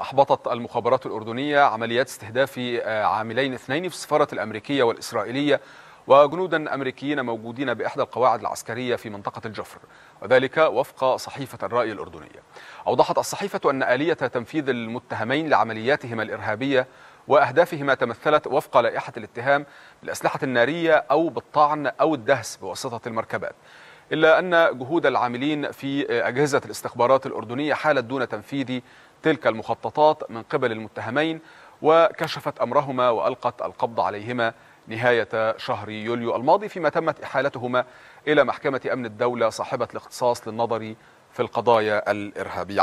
أحبطت المخابرات الأردنية عمليات استهداف آه، عاملين اثنين في السفارة الأمريكية والإسرائيلية وجنودا أمريكيين موجودين بإحدى القواعد العسكرية في منطقة الجفر وذلك وفق صحيفة الرأي الأردنية أوضحت الصحيفة أن آلية تنفيذ المتهمين لعملياتهما الإرهابية وأهدافهما تمثلت وفق لائحة الاتهام بالأسلحة النارية أو بالطعن أو الدهس بواسطة المركبات إلا أن جهود العاملين في آه، أجهزة الاستخبارات الأردنية حالت دون تنفيذ تلك المخططات من قبل المتهمين وكشفت أمرهما وألقت القبض عليهما نهاية شهر يوليو الماضي فيما تمت إحالتهما إلى محكمة أمن الدولة صاحبة الاختصاص للنظر في القضايا الإرهابية